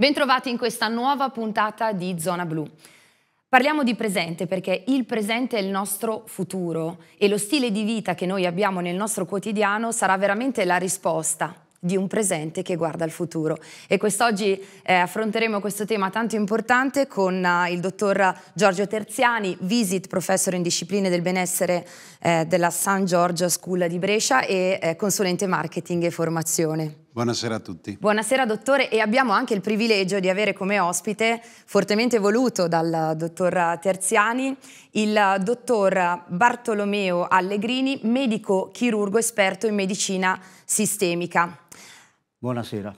Bentrovati in questa nuova puntata di Zona Blu. Parliamo di presente perché il presente è il nostro futuro e lo stile di vita che noi abbiamo nel nostro quotidiano sarà veramente la risposta di un presente che guarda al futuro. E quest'oggi eh, affronteremo questo tema tanto importante con eh, il dottor Giorgio Terziani, visit professore in discipline del benessere eh, della San Giorgio School di Brescia e eh, consulente marketing e formazione. Buonasera a tutti. Buonasera dottore e abbiamo anche il privilegio di avere come ospite, fortemente voluto dal dottor Terziani, il dottor Bartolomeo Allegrini, medico chirurgo esperto in medicina sistemica. Buonasera.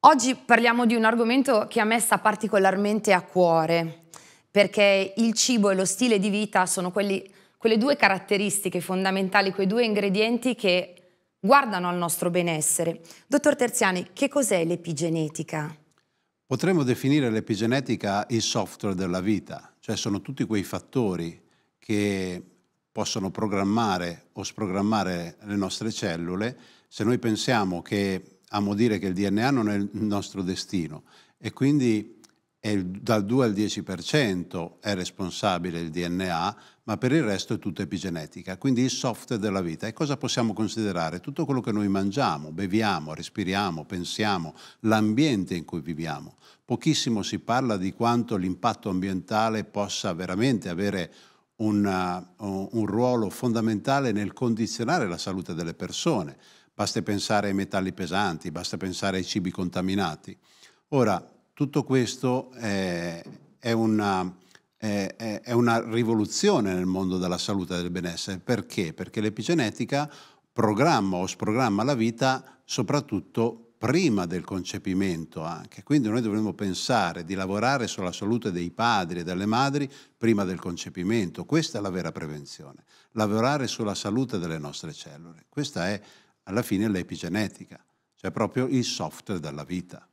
Oggi parliamo di un argomento che a me sta particolarmente a cuore, perché il cibo e lo stile di vita sono quelli, quelle due caratteristiche fondamentali, quei due ingredienti che guardano al nostro benessere. Dottor Terziani, che cos'è l'epigenetica? Potremmo definire l'epigenetica il software della vita, cioè sono tutti quei fattori che possono programmare o sprogrammare le nostre cellule. Se noi pensiamo che amo dire che il DNA non è il nostro destino e quindi e dal 2 al 10% è responsabile il DNA, ma per il resto è tutta epigenetica, quindi il software della vita. E cosa possiamo considerare? Tutto quello che noi mangiamo, beviamo, respiriamo, pensiamo, l'ambiente in cui viviamo. Pochissimo si parla di quanto l'impatto ambientale possa veramente avere una, uh, un ruolo fondamentale nel condizionare la salute delle persone. Basta pensare ai metalli pesanti, basta pensare ai cibi contaminati. Ora, tutto questo è, è, una, è, è, una, rivoluzione nel mondo della salute e del benessere. Perché? Perché l'epigenetica programma o sprogramma la vita soprattutto prima del concepimento anche. Quindi noi dovremmo pensare di lavorare sulla salute dei padri e delle madri prima del concepimento. Questa è la vera prevenzione. Lavorare sulla salute delle nostre cellule. Questa è alla fine l'epigenetica, cioè proprio il software della vita.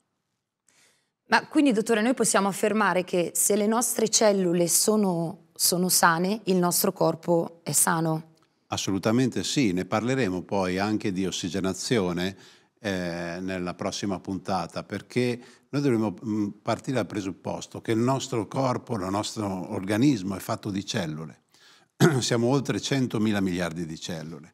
Ma quindi, dottore, noi possiamo affermare che se le nostre cellule sono, sono, sane, il nostro corpo è sano? Assolutamente sì, ne parleremo poi anche di ossigenazione eh, nella prossima puntata, perché noi dovremmo mm, partire dal presupposto che il nostro corpo, il nostro organismo è fatto di cellule. Siamo oltre 100.000 miliardi di cellule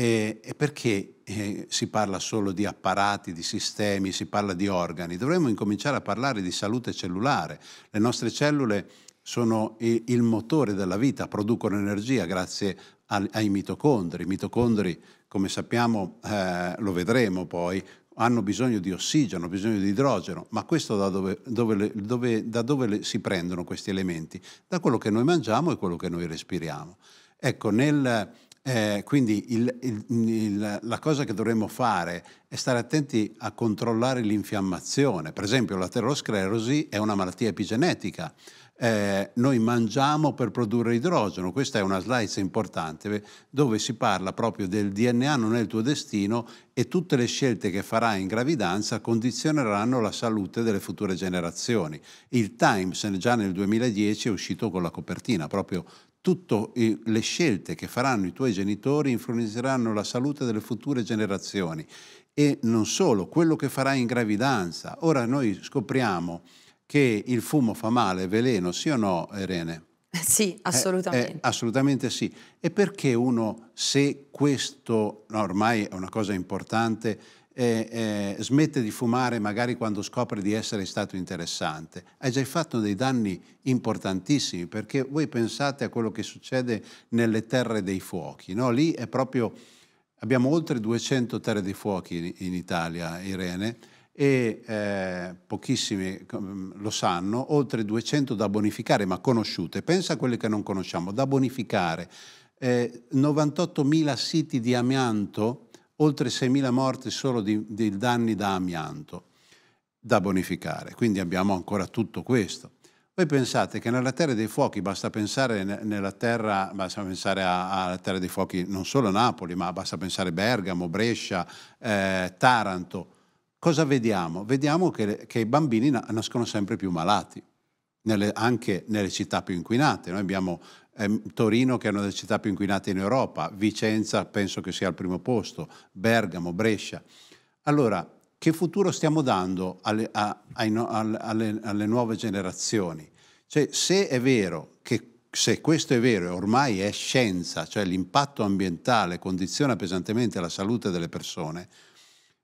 e, e perché eh, si parla solo di apparati, di sistemi, si parla di organi? Dovremmo incominciare a parlare di salute cellulare. Le nostre cellule sono il, il motore della vita, producono energia grazie al, ai mitocondri. I mitocondri, come sappiamo, eh, lo vedremo poi, hanno bisogno di ossigeno, hanno bisogno di idrogeno, ma questo da dove, dove, dove, da dove si prendono questi elementi? Da quello che noi mangiamo e quello che noi respiriamo. Ecco, nel, eh, quindi il, il, il, la cosa che dovremmo fare è stare attenti a controllare l'infiammazione. Per esempio l'aterosclerosi è una malattia epigenetica. Eh, noi mangiamo per produrre idrogeno. Questa è una slide importante eh, dove si parla proprio del DNA non è il tuo destino e tutte le scelte che farai in gravidanza condizioneranno la salute delle future generazioni. Il Times già nel 2010 è uscito con la copertina proprio tutte le scelte che faranno i tuoi genitori influenzeranno la salute delle future generazioni e non solo, quello che farai in gravidanza. Ora noi scopriamo che il fumo fa male, è veleno, sì o no, Irene? Sì, eh, assolutamente. Eh, eh, assolutamente sì. E perché uno, se questo no, ormai è una cosa importante, eh, smette di fumare magari quando scopre di essere stato interessante. Hai già fatto dei danni importantissimi perché voi pensate a quello che succede nelle terre dei fuochi, no? lì è proprio, abbiamo oltre 200 terre dei fuochi in, in Italia, Irene, e eh, pochissimi lo sanno, oltre 200 da bonificare, ma conosciute. Pensa a quelle che non conosciamo, da bonificare. Eh, 98.000 siti di amianto oltre 6.000 morti solo di, di danni da amianto da bonificare, quindi abbiamo ancora tutto questo. Voi pensate che nella Terra dei Fuochi, basta pensare, terra, basta pensare alla Terra dei Fuochi non solo Napoli, ma basta pensare Bergamo, Brescia, eh, Taranto, cosa vediamo? Vediamo che, che, i bambini nascono sempre più malati, nelle, anche nelle città più inquinate. Noi abbiamo Torino che è una delle città più inquinate in Europa, Vicenza penso che sia al primo posto, Bergamo, Brescia. Allora, che futuro stiamo dando alle, a, ai, alle, alle nuove generazioni? Cioè, se è vero che se questo è vero e ormai è scienza, cioè l'impatto ambientale condiziona pesantemente la salute delle persone,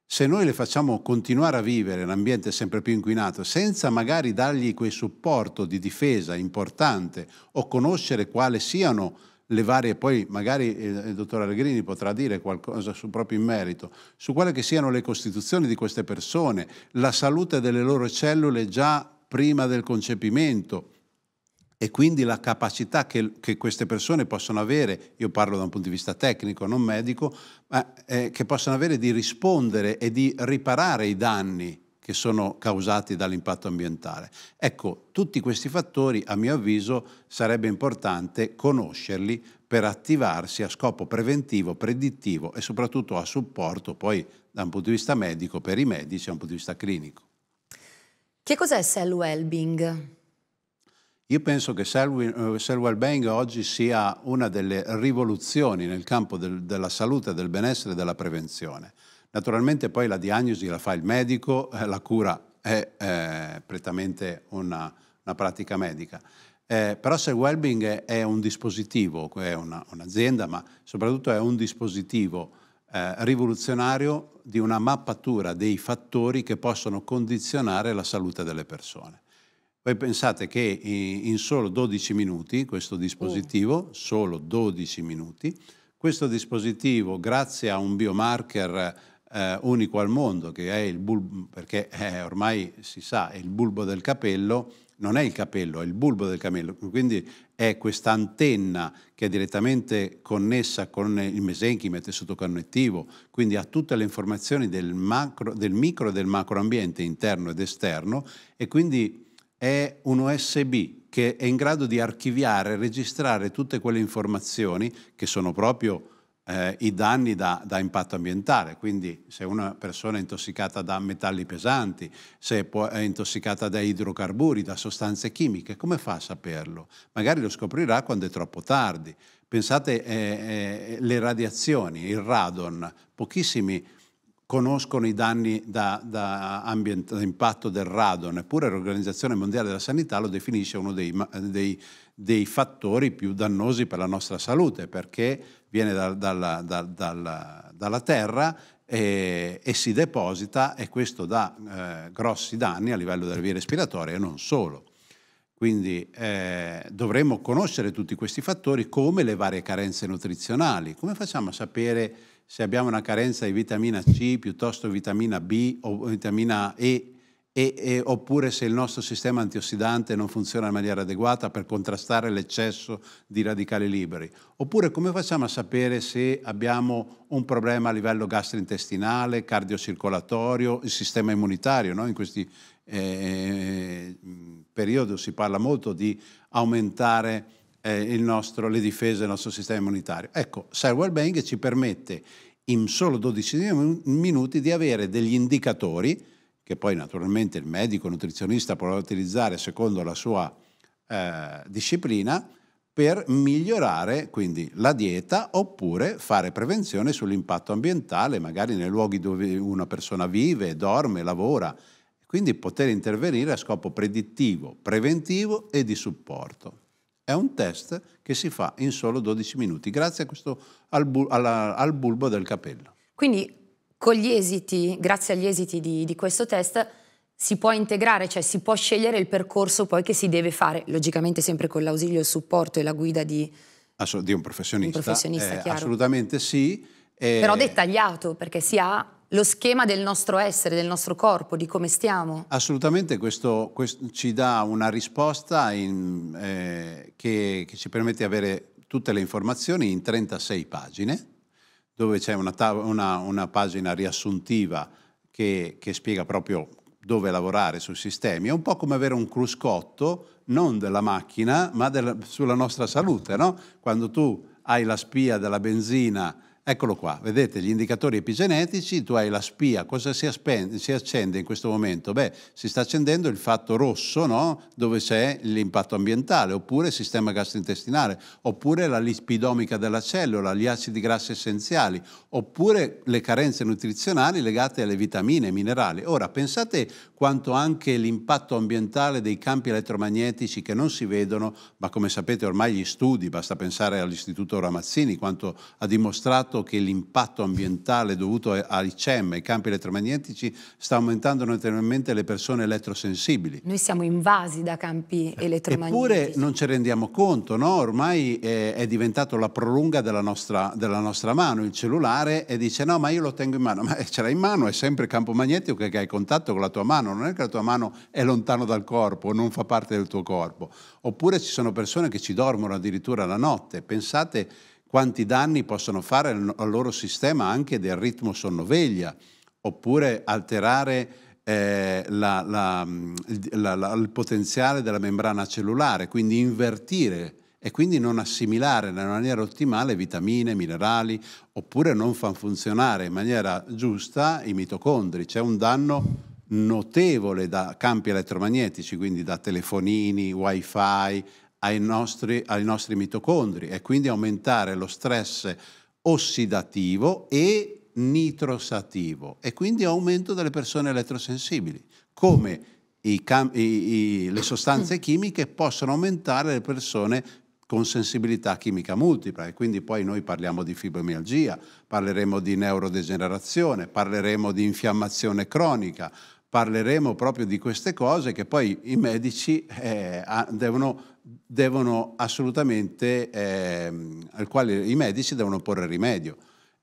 se noi le facciamo continuare a vivere in ambiente sempre più inquinato senza magari dargli quel supporto di difesa importante o conoscere quali siano le varie, poi magari il, dottor Allegrini potrà dire qualcosa su, proprio in merito, su quale che siano le costituzioni di queste persone, la salute delle loro cellule già prima del concepimento, e quindi la capacità che, che, queste persone possono avere, io parlo da un punto di vista tecnico, non medico, ma eh, che possono avere di rispondere e di riparare i danni che sono causati dall'impatto ambientale. Ecco, tutti questi fattori, a mio avviso, sarebbe importante conoscerli per attivarsi a scopo preventivo, predittivo e soprattutto a supporto poi da un punto di vista medico per i medici e da un punto di vista clinico. Che cos'è cell well-being? Io penso che Selwyn, eh, Selwa Albenga oggi sia una delle rivoluzioni nel campo del, della salute, del benessere e della prevenzione. Naturalmente poi la diagnosi la fa il medico, eh, la cura è eh, prettamente una, una, pratica medica. Eh, però se Wellbeing è un dispositivo, è un'azienda, ma soprattutto è un dispositivo eh, rivoluzionario di una mappatura dei fattori che possono condizionare la salute delle persone. Poi pensate che eh, in solo 12 minuti questo dispositivo, oh. solo 12 minuti, questo dispositivo grazie a un biomarker eh, unico al mondo che è il bulbo, perché eh, ormai si sa, è il bulbo del capello, non è il capello, è il bulbo del capello, quindi è questa antenna che è direttamente connessa con il mesenchima, il tessuto connettivo, quindi ha tutte le informazioni del, macro, del micro e del macro ambiente interno ed esterno e quindi è un USB che è in grado di archiviare e registrare tutte quelle informazioni che sono proprio eh, i danni da, da, impatto ambientale, quindi se una persona è intossicata da metalli pesanti, se è intossicata da idrocarburi, da sostanze chimiche, come fa a saperlo? Magari lo scoprirà quando è troppo tardi. Pensate alle eh, eh, radiazioni, il radon, pochissimi conoscono i danni da, da, ambient, da impatto del radon, eppure l'Organizzazione Mondiale della Sanità lo definisce uno dei, dei, dei fattori più dannosi per la nostra salute, perché viene da, dalla, dalla, dalla terra e, e, si deposita e questo dà eh, grossi danni a livello delle vie respiratorie e non solo. Quindi eh, dovremmo conoscere tutti questi fattori come le varie carenze nutrizionali. Come facciamo a sapere se abbiamo una carenza di vitamina C piuttosto vitamina B o vitamina E, e, e oppure se il nostro sistema antiossidante non funziona in maniera adeguata per contrastare l'eccesso di radicali liberi, oppure come facciamo a sapere se abbiamo un problema a livello gastrointestinale, cardiocircolatorio, il sistema immunitario, no? in questi eh, eh periodi si parla molto di aumentare eh, nostro, le difese del nostro sistema immunitario. Ecco, Cyber Bank ci permette in solo 12 minuti di avere degli indicatori che poi naturalmente il medico nutrizionista potrà utilizzare secondo la sua eh, disciplina per migliorare quindi la dieta oppure fare prevenzione sull'impatto ambientale, magari nei luoghi dove una persona vive, dorme, lavora, quindi poter intervenire a scopo predittivo, preventivo e di supporto. È un test che si fa in solo 12 minuti, grazie questo, al, bul alla, al, bulbo del capello. Quindi con gli esiti, grazie agli esiti di, di questo test, si può integrare, cioè si può scegliere il percorso poi che si deve fare, logicamente sempre con l'ausilio, il supporto e la guida di, Assolut di un professionista. Un professionista eh, assolutamente sì. Eh, Però dettagliato perché si ha lo schema del nostro essere, del nostro corpo, di come stiamo. Assolutamente, questo, questo ci dà una risposta in, eh, che, che, ci permette di avere tutte le informazioni in 36 pagine, dove c'è una, una, una, pagina riassuntiva che, che spiega proprio dove lavorare sui sistemi. È un po' come avere un cruscotto, non della macchina, ma della, sulla nostra salute. No? Quando tu hai la spia della benzina Eccolo qua, vedete gli indicatori epigenetici, tu hai la spia, cosa si, aspen- si, accende in questo momento? Beh, si sta accendendo il fatto rosso, no? dove c'è l'impatto ambientale, oppure il sistema gastrointestinale, oppure la lispidomica della cellula, gli acidi grassi essenziali, oppure le carenze nutrizionali legate alle vitamine e minerali. Ora, pensate quanto anche l'impatto ambientale dei campi elettromagnetici che non si vedono, ma come sapete ormai gli studi, basta pensare all'Istituto Ramazzini, quanto ha dimostrato dato che l'impatto ambientale dovuto ai CEM, ai campi elettromagnetici, sta aumentando notevolmente le persone elettrosensibili. Noi siamo invasi da campi eh, elettromagnetici. Eppure non ci rendiamo conto, no? ormai è, eh, è diventato la prolunga della nostra, della nostra, mano, il cellulare, e eh, dice no ma io lo tengo in mano, ma ce l'hai in mano, è sempre il campo magnetico che hai contatto con la tua mano, non è che la tua mano è lontano dal corpo, non fa parte del tuo corpo. Oppure ci sono persone che ci dormono addirittura la notte, pensate quanti danni possono fare al loro sistema anche del ritmo sonnoveglia, oppure alterare eh, la, mm, la, la, il potenziale della membrana cellulare, quindi invertire e quindi non assimilare nella maniera ottimale vitamine, minerali, oppure non far funzionare in maniera giusta i mitocondri. C'è un danno notevole da campi elettromagnetici, quindi da telefonini, wifi, ai nostri, ai nostri mitocondri e quindi aumentare lo stress ossidativo e nitrosativo e quindi aumento delle persone elettrosensibili, come i, i, i, le sostanze chimiche possono aumentare le persone con sensibilità chimica multipla e quindi poi noi parliamo di fibromialgia, parleremo di neurodegenerazione, parleremo di infiammazione cronica, parleremo proprio di queste cose che poi i medici eh, devono devono assolutamente, eh, al quale i medici devono porre rimedio.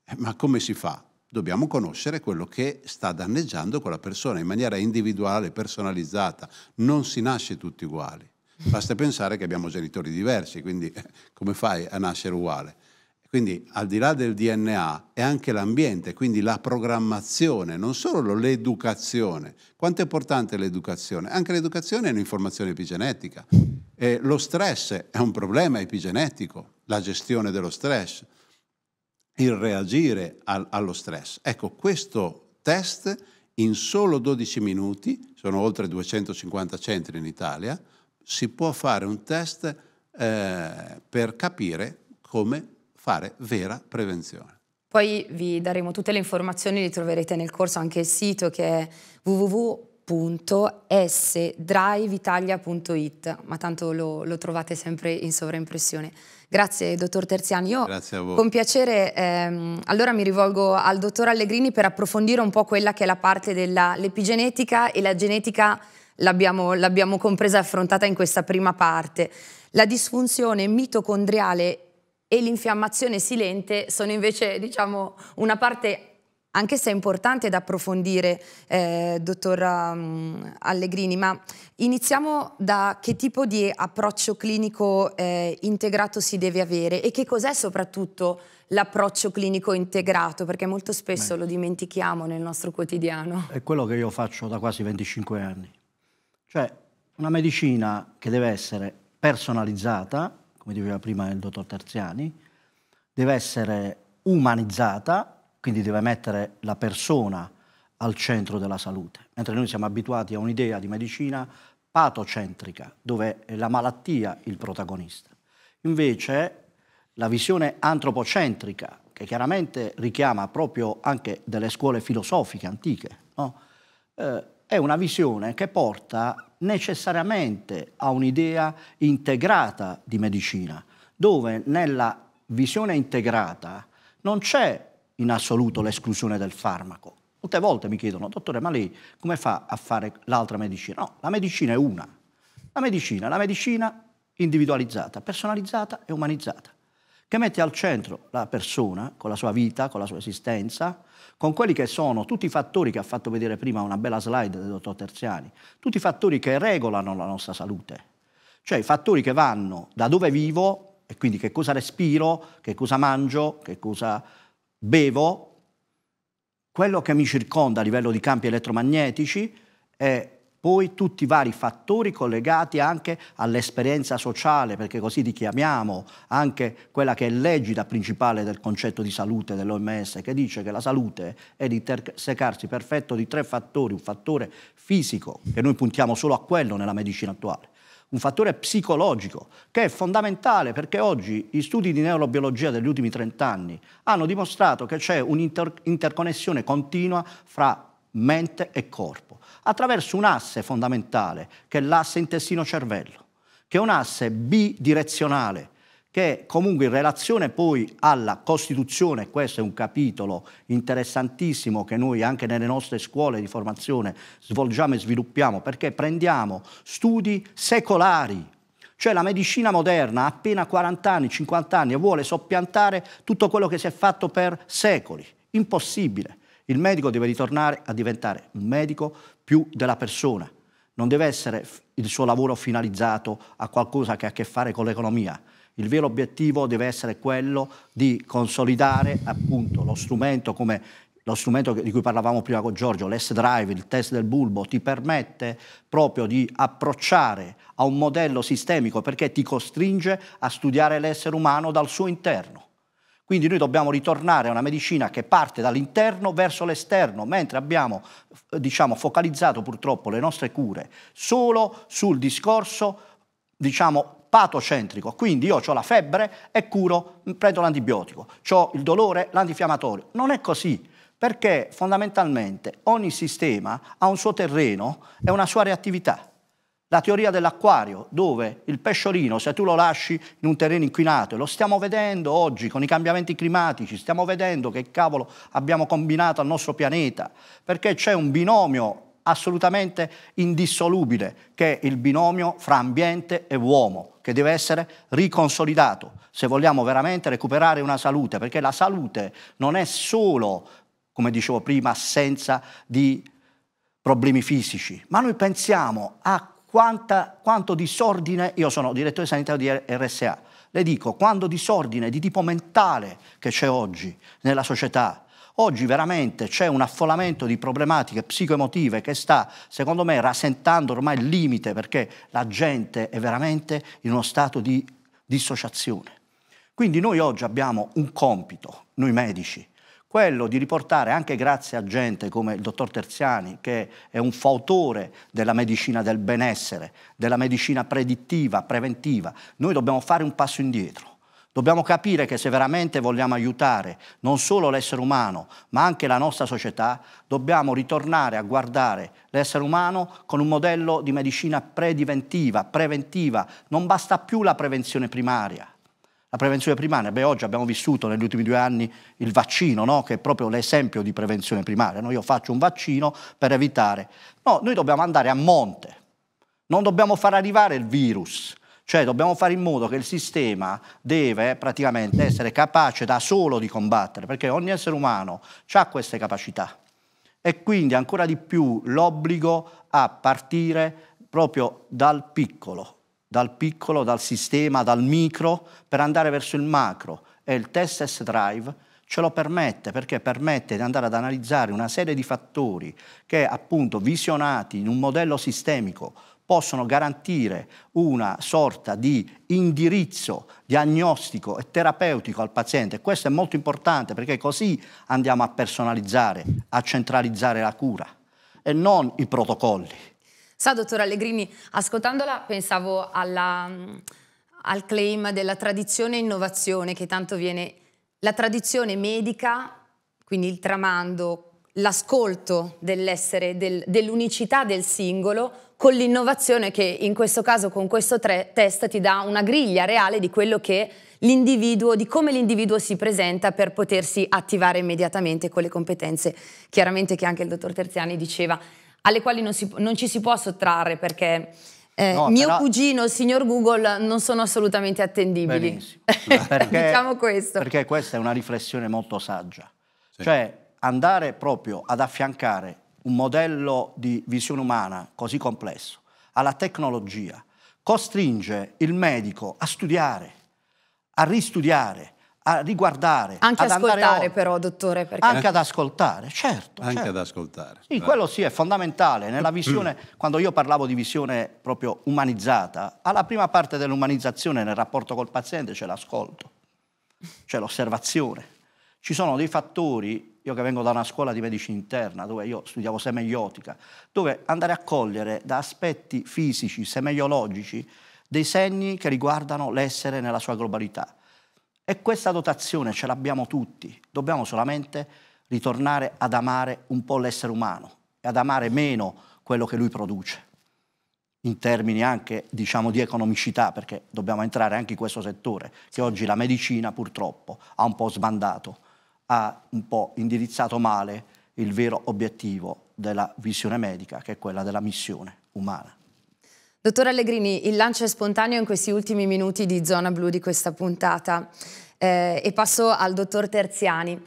Eh, ma come si fa? Dobbiamo conoscere quello che sta danneggiando quella persona in maniera individuale, personalizzata. Non si nasce tutti uguali. Basta pensare che abbiamo genitori diversi, quindi eh, come fai a nascere uguale? Quindi al di là del DNA è anche l'ambiente, quindi la programmazione, non solo l'educazione. Quanto è importante l'educazione? Anche l'educazione è un'informazione epigenetica. E lo stress è un problema epigenetico, la gestione dello stress, il reagire al, allo stress. Ecco, questo test in solo 12 minuti, sono oltre 250 centri in Italia, si può fare un test eh, per capire come fare vera prevenzione. Poi vi daremo tutte le informazioni, li troverete nel corso anche il sito che è www.sdriveitalia.it, ma tanto lo, lo, trovate sempre in sovraimpressione. Grazie dottor Terziani, io con piacere ehm, allora mi rivolgo al dottor Allegrini per approfondire un po' quella che è la parte dell'epigenetica e la genetica l'abbiamo compresa e affrontata in questa prima parte. La disfunzione mitocondriale e l'infiammazione silente sono invece diciamo, una parte anche se è importante da approfondire, eh, dottor um, Allegrini, ma iniziamo da che tipo di approccio clinico eh, integrato si deve avere e che cos'è soprattutto l'approccio clinico integrato, perché molto spesso Beh. lo dimentichiamo nel nostro quotidiano. È quello che io faccio da quasi 25 anni, cioè una medicina che deve essere personalizzata come diceva prima il dottor Terziani, deve essere umanizzata, quindi deve mettere la persona al centro della salute, mentre noi siamo abituati a un'idea di medicina patocentrica, dove è la malattia il protagonista. Invece la visione antropocentrica, che chiaramente richiama proprio anche delle scuole filosofiche antiche, no? eh, è una visione che porta necessariamente a un'idea integrata di medicina, dove nella visione integrata non c'è in assoluto l'esclusione del farmaco. Molte volte mi chiedono, dottore, ma lei come fa a fare l'altra medicina? No, la medicina è una. La medicina, la medicina individualizzata, personalizzata e umanizzata che mette al centro la persona, con la sua vita, con la sua esistenza, con quelli che sono tutti i fattori che ha fatto vedere prima una bella slide del dottor Terziani, tutti i fattori che regolano la nostra salute, cioè i fattori che vanno da dove vivo e quindi che cosa respiro, che cosa mangio, che cosa bevo, quello che mi circonda a livello di campi elettromagnetici e poi tutti i vari fattori collegati anche all'esperienza sociale, perché così li chiamiamo, anche quella che è l'egida principale del concetto di salute dell'OMS, che dice che la salute è l'intersecarsi perfetto di tre fattori, un fattore fisico, che noi puntiamo solo a quello nella medicina attuale, un fattore psicologico che è fondamentale perché oggi gli studi di neurobiologia degli ultimi 30 anni hanno dimostrato che c'è un'interconnessione continua fra mente e corpo attraverso un asse fondamentale, che è l'asse intestino-cervello, che è un asse bidirezionale, che comunque in relazione poi alla Costituzione, questo è un capitolo interessantissimo che noi anche nelle nostre scuole di formazione svolgiamo e sviluppiamo, perché prendiamo studi secolari, cioè la medicina moderna ha appena 40 anni, 50 anni e vuole soppiantare tutto quello che si è fatto per secoli. Impossibile. Il medico deve ritornare a diventare un medico più della persona, non deve essere il suo lavoro finalizzato a qualcosa che ha a che fare con l'economia. Il vero obiettivo deve essere quello di consolidare appunto lo strumento come lo strumento di cui parlavamo prima con Giorgio, l'S-Drive, il test del bulbo, ti permette proprio di approcciare a un modello sistemico perché ti costringe a studiare l'essere umano dal suo interno. Quindi noi dobbiamo ritornare a una medicina che parte dall'interno verso l'esterno, mentre abbiamo diciamo, focalizzato purtroppo le nostre cure solo sul discorso diciamo, patocentrico, quindi io ho la febbre e curo, prendo l'antibiotico, ho il dolore, l'antifiammatorio. Non è così, perché fondamentalmente ogni sistema ha un suo terreno e una sua reattività. La teoria dell'acquario, dove il pesciolino, se tu lo lasci in un terreno inquinato, e lo stiamo vedendo oggi con i cambiamenti climatici, stiamo vedendo che cavolo abbiamo combinato al nostro pianeta, perché c'è un binomio assolutamente indissolubile, che è il binomio fra ambiente e uomo, che deve essere riconsolidato se vogliamo veramente recuperare una salute, perché la salute non è solo, come dicevo prima, assenza di problemi fisici, ma noi pensiamo a quanta, quanto disordine, io sono direttore sanitario di RSA, le dico quanto disordine di tipo mentale che c'è oggi nella società. Oggi veramente c'è un affollamento di problematiche psicoemotive che sta, secondo me, rasentando ormai il limite perché la gente è veramente in uno stato di dissociazione. Quindi noi oggi abbiamo un compito, noi medici, quello di riportare, anche grazie a gente come il dottor Terziani, che è un fautore della medicina del benessere, della medicina predittiva, preventiva, noi dobbiamo fare un passo indietro. Dobbiamo capire che se veramente vogliamo aiutare non solo l'essere umano, ma anche la nostra società, dobbiamo ritornare a guardare l'essere umano con un modello di medicina prediventiva, preventiva. Non basta più la prevenzione primaria. La prevenzione primaria, beh oggi abbiamo vissuto negli ultimi due anni il vaccino, no? che è proprio l'esempio di prevenzione primaria. No? Io faccio un vaccino per evitare. No, noi dobbiamo andare a monte, non dobbiamo far arrivare il virus, cioè dobbiamo fare in modo che il sistema deve praticamente essere capace da solo di combattere, perché ogni essere umano ha queste capacità. E quindi ancora di più l'obbligo a partire proprio dal piccolo, dal piccolo, dal sistema, dal micro, per andare verso il macro. E il test S drive ce lo permette perché permette di andare ad analizzare una serie di fattori che appunto visionati in un modello sistemico possono garantire una sorta di indirizzo diagnostico e terapeutico al paziente. Questo è molto importante perché così andiamo a personalizzare, a centralizzare la cura e non i protocolli. Sa, dottor Allegrini, ascoltandola pensavo alla, mm, al claim della tradizione e innovazione che tanto viene. La tradizione medica, quindi il tramando, l'ascolto dell'essere, del, dell'unicità del singolo, con l'innovazione che in questo caso con questo tre, test ti dà una griglia reale di quello che l'individuo, di come l'individuo si presenta per potersi attivare immediatamente con le competenze, chiaramente che anche il dottor Terziani diceva alle quali non, si, non ci si può sottrarre perché... Eh, no, mio però... cugino, signor Google, non sono assolutamente attendibili. perché, diciamo questo. Perché questa è una riflessione molto saggia. Sì. Cioè, andare proprio ad affiancare un modello di visione umana così complesso alla tecnologia costringe il medico a studiare, a ristudiare, a riguardare. Anche ad ascoltare andare, però, dottore. Perché... Anche ad ascoltare, certo. Anche certo. ad ascoltare. Sì, certo. quello sì è fondamentale. Nella visione, quando io parlavo di visione proprio umanizzata, alla prima parte dell'umanizzazione nel rapporto col paziente c'è l'ascolto, c'è l'osservazione. Ci sono dei fattori, io che vengo da una scuola di medicina interna, dove io studiavo semeiotica, dove andare a cogliere da aspetti fisici, semeiologici, dei segni che riguardano l'essere nella sua globalità e questa dotazione ce l'abbiamo tutti, dobbiamo solamente ritornare ad amare un po' l'essere umano e ad amare meno quello che lui produce, in termini anche diciamo, di economicità, perché dobbiamo entrare anche in questo settore, che oggi la medicina purtroppo ha un po' sbandato, ha un po' indirizzato male il vero obiettivo della visione medica, che è quella della missione umana. Dottor Allegrini, il lancio è spontaneo in questi ultimi minuti di Zona Blu di questa puntata eh, e passo al dottor Terziani.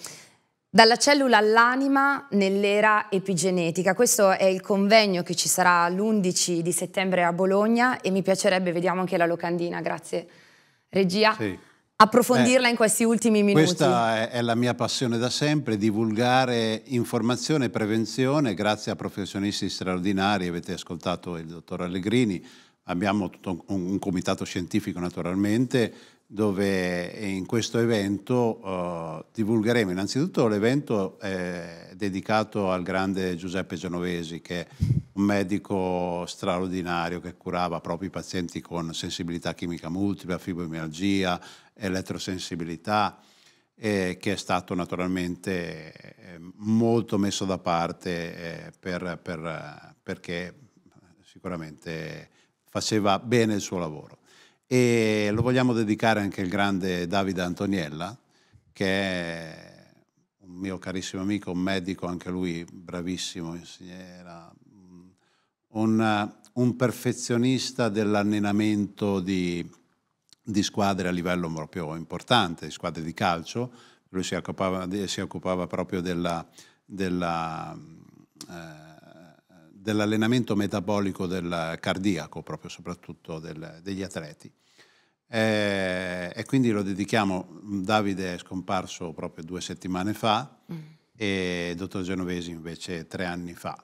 Dalla cellula all'anima nell'era epigenetica. Questo è il convegno che ci sarà l'11 di settembre a Bologna e mi piacerebbe, vediamo anche la locandina, grazie regia, sì approfondirla eh, in questi ultimi minuti. Questa è, è, la mia passione da sempre, divulgare informazione e prevenzione grazie a professionisti straordinari, avete ascoltato il dottor Allegrini, abbiamo tutto un, un comitato scientifico naturalmente dove in questo evento uh, divulgheremo innanzitutto l'evento eh, dedicato al grande Giuseppe Genovesi che un medico straordinario che curava proprio i pazienti con sensibilità chimica multipla, fibromialgia, elettrosensibilità, eh, che è stato naturalmente eh, molto messo da parte eh, per, per, perché sicuramente faceva bene il suo lavoro. E lo vogliamo dedicare anche al grande Davide Antoniella, che è un mio carissimo amico, un medico, anche lui bravissimo, era un, eh, un perfezionista dell'allenamento di, di, squadre a livello proprio importante, di squadre di calcio. Lui si occupava, si occupava proprio della, della, eh, dell'allenamento metabolico del cardiaco, proprio soprattutto del, degli atleti. Eh, e quindi lo dedichiamo, Davide è scomparso proprio due settimane fa mm. e dottor Genovesi invece tre anni fa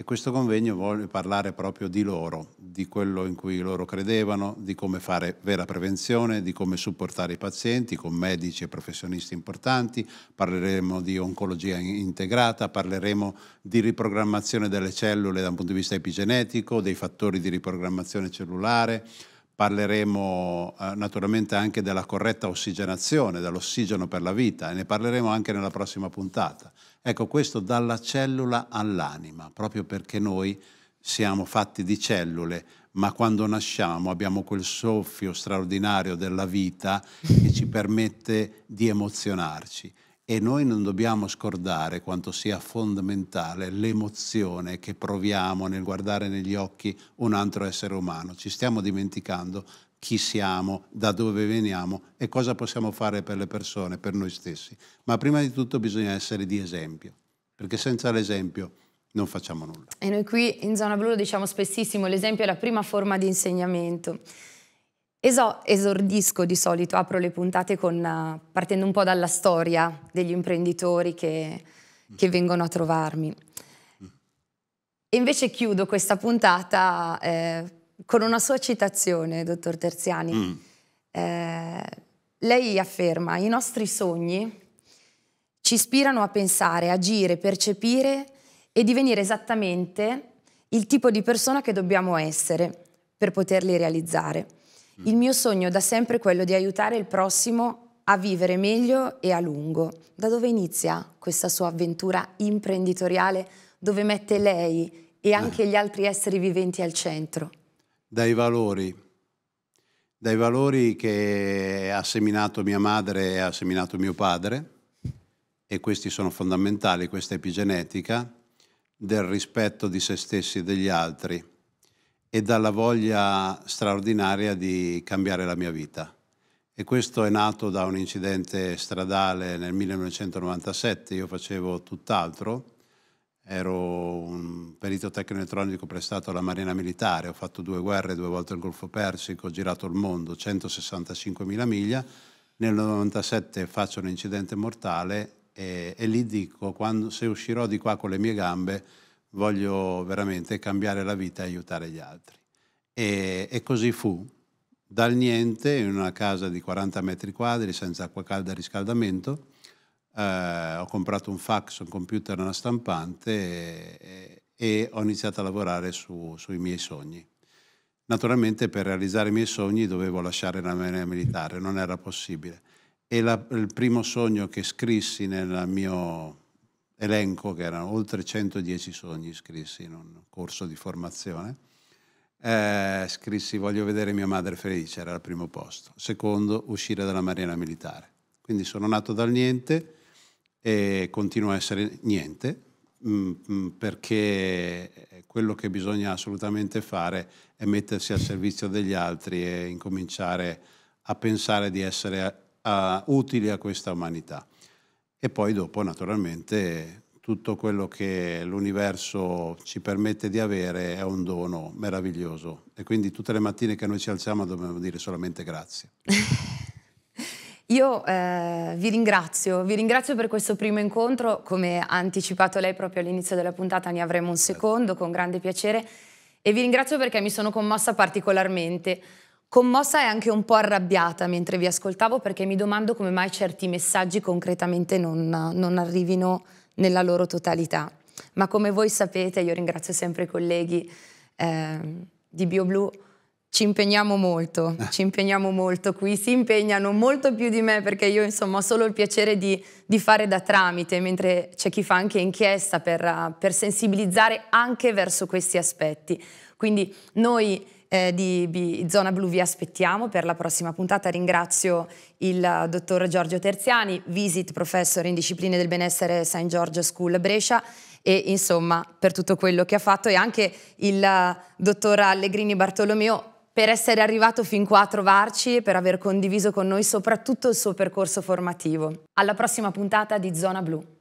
e questo convegno vuole parlare proprio di loro, di quello in cui loro credevano, di come fare vera prevenzione, di come supportare i pazienti con medici e professionisti importanti, parleremo di oncologia integrata, parleremo di riprogrammazione delle cellule da un punto di vista epigenetico, dei fattori di riprogrammazione cellulare, parleremo eh, naturalmente anche della corretta ossigenazione, dell'ossigeno per la vita e ne parleremo anche nella prossima puntata. Ecco, questo dalla cellula all'anima, proprio perché noi siamo fatti di cellule, ma quando nasciamo abbiamo quel soffio straordinario della vita che ci permette di emozionarci e noi non dobbiamo scordare quanto sia fondamentale l'emozione che proviamo nel guardare negli occhi un altro essere umano. Ci stiamo dimenticando chi siamo, da dove veniamo e cosa possiamo fare per le persone, per noi stessi. Ma prima di tutto bisogna essere di esempio, perché senza l'esempio non facciamo nulla. E noi qui in Zona Blu lo diciamo spessissimo, l'esempio è la prima forma di insegnamento. Eso, esordisco di solito, apro le puntate con, partendo un po' dalla storia degli imprenditori che, che mm. vengono a trovarmi. E invece chiudo questa puntata eh, con una sua citazione, dottor Terziani. Mm. Eh, lei afferma, i nostri sogni ci ispirano a pensare, agire, percepire e divenire esattamente il tipo di persona che dobbiamo essere per poterli realizzare. Mm. Il mio sogno da sempre quello di aiutare il prossimo a vivere meglio e a lungo. Da dove inizia questa sua avventura imprenditoriale dove mette lei e anche eh. gli altri esseri viventi al centro? dai valori, dai valori che ha seminato mia madre e ha seminato mio padre, e questi sono fondamentali, questa epigenetica, del rispetto di se stessi e degli altri e dalla voglia straordinaria di cambiare la mia vita. E questo è nato da un incidente stradale nel 1997, io facevo tutt'altro ero un perito tecnico elettronico prestato alla Marina Militare, ho fatto due guerre, due volte il Golfo Persico, ho girato il mondo, 165.000 miglia, nel 97 faccio un incidente mortale e, e lì dico, quando, se uscirò di qua con le mie gambe, voglio veramente cambiare la vita e aiutare gli altri. E, e così fu. Dal niente, in una casa di 40 metri quadri, senza acqua calda e riscaldamento, eh, ho comprato un fax, un computer, e una stampante e, e ho iniziato a lavorare su, sui miei sogni. Naturalmente per realizzare i miei sogni dovevo lasciare la marina militare, non era possibile. E la, il primo sogno che scrissi nel mio elenco, che erano oltre 110 sogni scrissi in un corso di formazione, eh, scrissi voglio vedere mia madre felice, era al primo posto. Secondo, uscire dalla marina militare. Quindi sono nato dal niente, e continua a essere niente mm, mm, perché quello che bisogna assolutamente fare è mettersi al servizio degli altri e incominciare a pensare di essere a, a, utili a questa umanità. E poi dopo naturalmente tutto quello che l'universo ci permette di avere è un dono meraviglioso e quindi tutte le mattine che noi ci alziamo dobbiamo dire solamente grazie. Io eh, vi ringrazio, vi ringrazio per questo primo incontro, come ha anticipato lei proprio all'inizio della puntata ne avremo un certo. secondo con grande piacere e vi ringrazio perché mi sono commossa particolarmente, commossa e anche un po' arrabbiata mentre vi ascoltavo perché mi domando come mai certi messaggi concretamente non, non arrivino nella loro totalità. Ma come voi sapete, io ringrazio sempre i colleghi eh, di BioBlue ci impegniamo molto, eh. ci impegniamo molto qui, si impegnano molto più di me perché io insomma ho solo il piacere di, di fare da tramite, mentre c'è chi fa anche inchiesta per, per, sensibilizzare anche verso questi aspetti. Quindi noi eh, di, di, Zona Blu vi aspettiamo per la prossima puntata. Ringrazio il eh, dottor Giorgio Terziani, visit professor in discipline del benessere St. George School Brescia e insomma per tutto quello che ha fatto e anche il eh, dottor Allegrini Bartolomeo per essere arrivato fin qua a trovarci e per aver condiviso con noi soprattutto il suo percorso formativo. Alla prossima puntata di Zona Blu.